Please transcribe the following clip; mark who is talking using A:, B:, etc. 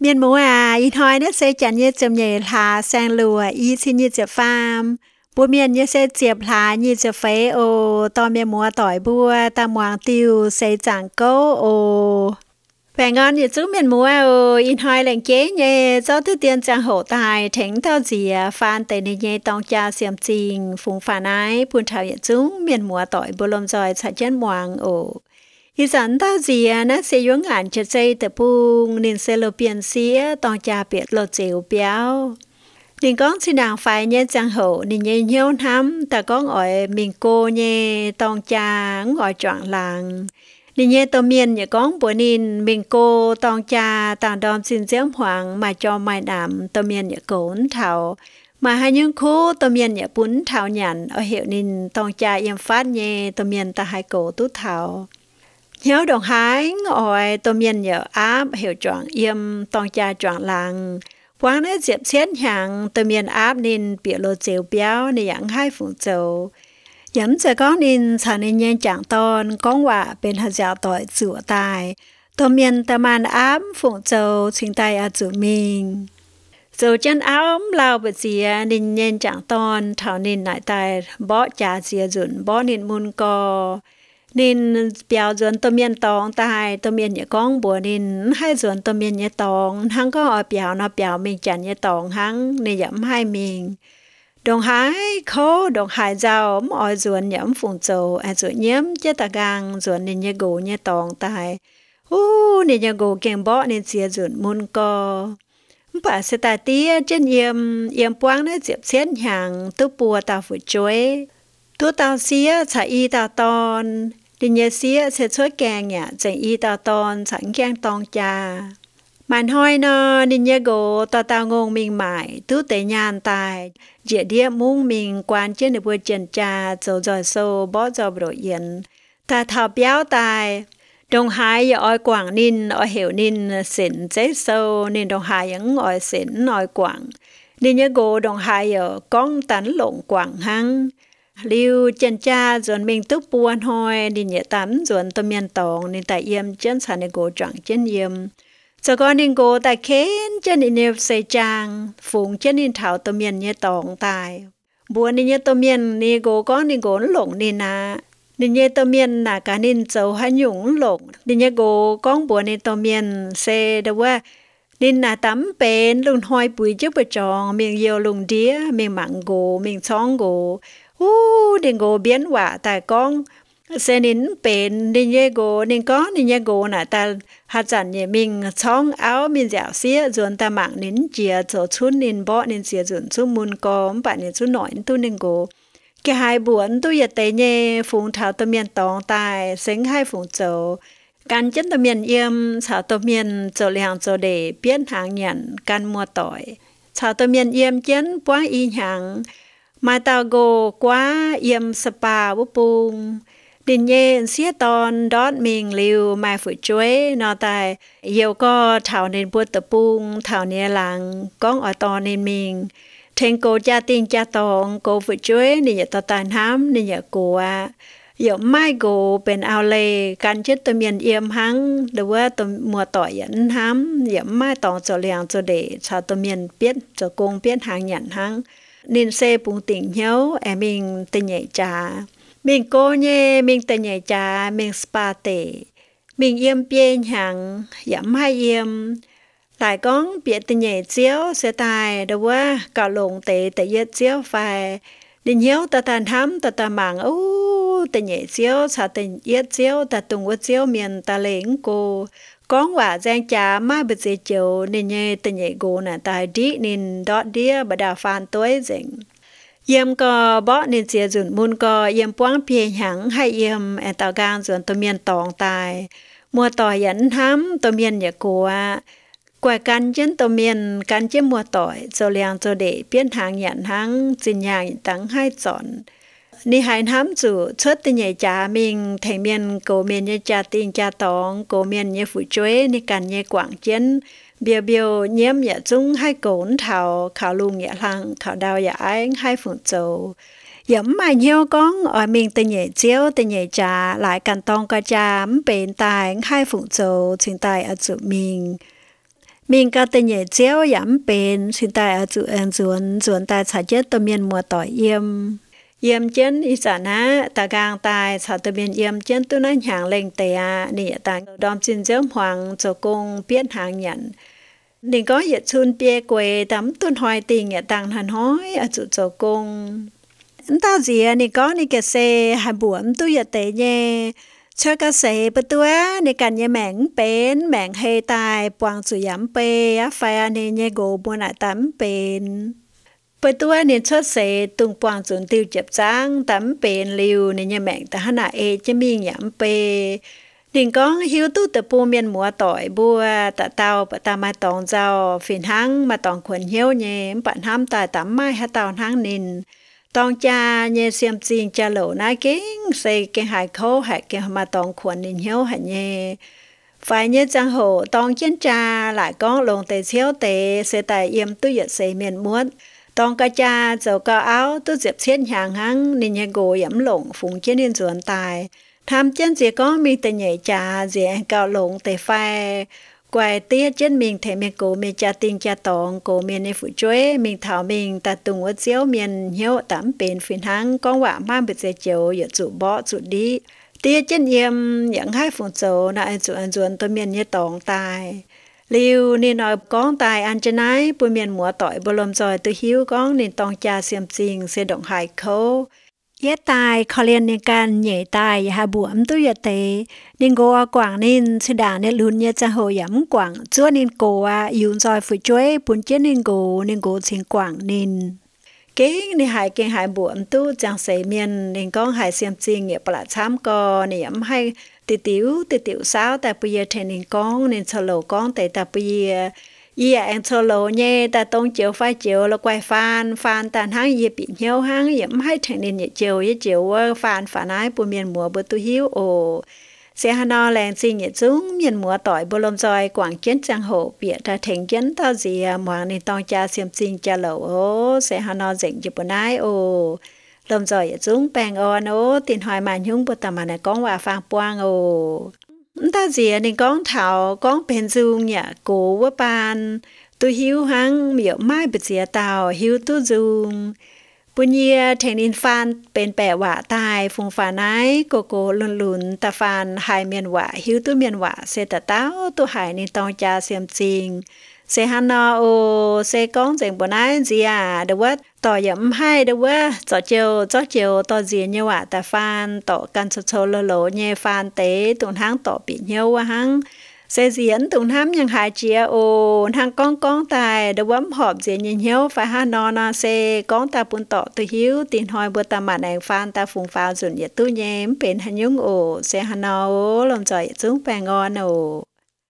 A: miền mùa à y thôi nó sẽ chẳng như chậm nhẹ là sang lùa y xin như chậm pham bố miền như sẽ chậm là như chậm phế ô miền mùa à, tỏi bùa ta hoàng tiêu sẽ chẳng cố ô phải ngon như chú miền mùa ô in hai lệnh chế nhé do thứ tiên trang hổ tài thánh thao gì à, phan tây nê nhé tông cha xiêm trình phùng phản ái buồn thảo hiện chúng miền mùa à, tỏi bùa lom dòi chạy chân hoàng ô hi sẵn tao gì à nó sẽ yếu ngạn chật dây tập buông nên sẽ lo biển xía toàn cha biệt lo chịu béo nên con xin đàng phải nhé chẳng hậu nên nhé nhiều lắm ta con ở mình cô nhé toàn cha ngồi chọn làng nên nhé tôi miền nhé con bữa nên mình cô toàn cha tàng đom xin giếng hoàng mà cho mai đảm tôi miền nhé cốn thảo mà hai những khu tôi miền nhé bún thảo nhàn ở hiệu nên toàn cha em phát nhé tôi miền ta hai cổ tú thảo nhớ đồng hái ngồi tôi miên nhớ áp hiểu chọn yếm tông cha chọn làng quán ấy diệp xét hàng tôi miên áp nên biểu lô chiều béo nên dạng hai phụ châu yếm sẽ có nên sợ nên nhân chẳng tôn con quả bên hạt dạo tội sửa tài tôi miên tâm man áp phụ châu xin tay ở à chủ mình dù chân áo lao bật gì nên nhân chẳng tôn thảo nên lại tài bỏ cha dìa dụn bỏ nên muôn co nên biểu dọn tôm miên tòng ta hai tôm miên nhẹ con bùa nên hai dọn tôm miên nhà tòng hăng có ở biểu nó biểu mình chẳng nhà tòng hăng, nên giảm hai mình đồng hái khó đồng hái giàu mọi dọn nhẫm phùng châu, à dọn nhiễm chết ta gang dọn nên nhẹ gỗ nhà tòng ta hai u nên nhẹ gù kèm bọ nên xia dọn môn co bà sẽ ta tía trên yếm yếm quang nó diệp xén hàng tu bùa ta phụ chuối tu tao xia chả y tao ton 人家是是出干呀，正一到当长江当家。มันห้อยนอนินยโกตาตางงมิงหมายทุเตยานตายเจียเดียมุ้งมิงกวนเจนบัวเจนจาโจจอยโซบ่จอบโรเย็นตาทอบย้าวตายดงหายอย่าอ้อยกว่างนินอ้อยเหวนินเสินเจโซนินดงหายยังอ้อยเสินอ้อยกว่างนินยโกดงหายอย่าก้องตันหลงกว่างหัง liu chân cha dồn mình tức buồn hoi đi nhẹ tắm dồn tâm miền tòng nên tại yếm chân sản nên cố chọn chân yếm cho con nên cố tại khen chân nên nêu xây trang phùng chân nên thảo tâm miền nhẹ tòng tài buồn nên nhẹ tâm miền nên cố con nên cố lộn nên à nên nhẹ tâm miền nà cả nên dầu hay nhũng lộn nên nhẹ cố con buồn nên tâm miền xe đâu quá nên là tắm bền luôn hoài bùi trước bờ tròn miệng yêu lùng đía miệng mặn gồ miệng xong gồ u để ngô biến quả tại con sẽ nín bền nên nhé gỗ nên có nên nhé gỗ nãy ta hát giản nhé mình xong áo mình dạo xía rồi ta mạng nín chia cho chút nín bỏ nín xía rồi chút muốn có bạn nín chút nói tu nên gỗ cái hai buồn tu giờ tế nhé phùng thảo tâm miền tòng tài sinh hai phùng chỗ can chân tâm miền yếm thảo tâm miền chỗ hàng chỗ để biến hàng nhận can mua tỏi thảo tâm miền yếm chân quang y hàng มาตาโกกว่าเยี่ยมสปาวุปุงดินเย่เสียตอนดอดมิงลิวมาฝืจ้วยนอตายเยียวก็เถาเนนปวดตะปุงเถาเนียหลังก้องอตอนเนนมิงเทงโกจาติงจาตองโกฝืจ้วยนี่อย่าตอตานห้ำนี่อย่ากลัวอย่าไม่โกเป็นเอาเลยการเช็ดตัวเมียนเอี่ยมหังหรือว่าตัวมัวต่อยันห้ำอย่าไม่ตองจะเลียงจะเดชาตัวเมียนเปียนจะโกงเปียนหางหยันหังง nên xe bụng tiền nhau em mình tự nhảy trà mình cô nhé mình tự nhảy trà mình spa tệ mình yếm bên hàng yếm hai yếm tại con biết tự nhảy chiếu xe tài đâu quá cả lộn tệ tự nhảy chiếu phải đi nhau ta tàn thắm ta ta mạng ô tự nhảy chiếu sao tự nhảy chiếu ta tung quá chiếu miền ta lấy cô con quả giang cha mai bật dễ chiều nên nhẹ tình nhẹ gồ nà tài đi nên đó đĩa bà đà phàn tối dịnh yếm có bỏ nên chia dùn môn có yếm quang phe hẳn hay yếm em tạo gang dùn tôi miền tòng tài mua tỏi dẫn hám tôi miền nhẹ của quay căn chân tôi miền căn chân mua tỏi cho liang cho để biến hàng nhận hàng xin nhà tăng hai chọn ni hai nam chủ xuất từ nhà cha mình thầy miền cổ miền nhà cha tin cha tòng cổ miền nhà phụ chuế ni càn nhà quảng chiến biểu biểu nhiễm nhà chúng hai cổn thảo khảo lùng nhà lăng khảo đào nhà dạ anh hai phụ châu yếm mà nhiều con ở miền tây nhẹ chiếu tây nhẹ trà lại càn tông ca cha bên tài hai phụ châu xin tài ở chỗ mình mình cả tây nhẹ chiếu yếm bên xin tài ở chỗ anh ờ, chuẩn chuẩn tài sản chết tôi miền mùa tỏi yếm yếm chân y sản ha ta gang tài sao tự biến yếm chân tu nãy hàng lên tề à nị dạ ta đom xin dớm hoàng cho cung biết hàng nhận nên có yết dạ xuân bia quê tấm tuân hoài tình yết tăng hàn hói ở chủ cho cung ta gì à nên có nên cái xe hà buồm tu yết tề nhé cho cái xe bữa tua nên cần nhà mảng bén mảng hê tài bằng chủ yếm bê á phải nên nhé gồ buôn lại tắm bền bởi tôi nên cho xe tung quang chuẩn tiêu chập trang tắm bền liều nên nhà mạng ta hana e cho miếng nhảm bề nên con hiếu tu tập bu miên múa tỏi bua ta tàu bà ta mai tòng rau phiền hăng mà tòng quần hiếu nhé bạn ham tài tắm mai ha tàu hăng nên tòng cha nhé xem xin cha lẩu nai kính xây cái hải khô hải kia mà tòng quần nên hiếu hải nhé phải như trang hồ tòng chiến cha lại con lồng tề xéo tề xe tài yếm tu yết xe miên muốn cá cá cha áo tu 当个家就个熬都接钱 hàng hàng nên nhà gỗ yếm lộn phùng chiến nên chuẩn tài tham chân chỉ có mình tình nhảy trà diện cao lộn tề phai quay tía chân mình thấy mình cố mình cha tin cha tòng cố mình nên phụ chuế mình thảo mình ta tung ở chiếu miền hiếu tắm bên phiền hăng con quả mang bị dây chiều giờ chủ bỏ chủ đi tía trên yếm những hai phụ châu nãy chủ anh chuẩn tôi miền như tòng tài liu nên nói con tài ăn chân ấy, bùi miền múa tội, bùi lồm rồi tôi hiếu con nên tòng cha xem xin xe động hải khâu yết tài khó liên nên can nhảy tài hà buồm tôi yết tế nên gô quảng nên xe đà nên lùn nhé cha hồ yếm quảng chúa nên cô à yun rồi phụ chuối bún chết nên gô nên gô xin quảng nên kế nên hải hại hải buồm tu chẳng xe miền nên con hại xem xin nghĩa bà là chám co nên yắm hay tí tiểu tí tiểu sao ta bây giờ thành nên con nên sơ lộ con tại ta bây giờ giờ em sơ lộ nhé ta tôn chiều phai chiều là quay phan phan ta hăng gì bị nhau hăng giờ mấy thành nên giờ chiều giờ chiều phan ờ, phan ai bùn miền mùa bữa tu hiếu ồ xe hà nó lên xin nhật xuống miền mùa tỏi bô lông roi quảng chiến trang hồ bịa ta thành chiến tao gì mà nên tôn cha xem xin cha lộ ô xe hà nó dành chụp bữa nay ồ tôm rồi chúng bèn ô nó tiền hỏi mà nhung bữa tầm mà này con hòa phang quang ô ta gì à, nên con thảo con bèn dung nhỉ cố với ban tu hiếu hăng miệng mai bị gì à tàu hiếu tu dung bữa nhia à, thành in phan bên bè quả tai phùng phà nái cô cô lùn lùn ta phan hai miền quả hiếu tu miền quả xe ta táo tu hai nên tông cha xem trình se hana o se con dành bữa nay gì à đâu quá tỏ yếm hay đâu quá tỏ chiều tỏ chiều tỏ gì nhau à ta fan tỏ căn sốt cho lô lô nhẹ fan tế tụng hang tỏ bị nhau à hang sẽ diễn tụng hám nhân hại chia à? ô hang con con tài đâu bấm họp diễn nhìn nhau phải ha nó nó sẽ con ta pun tỏ tự hiếu tiền hỏi bữa ta mà nàng fan ta phùng phao dùn nhiệt tu nhém bên hành nhung ô sẽ ha nó làm trời chúng bè ngon ô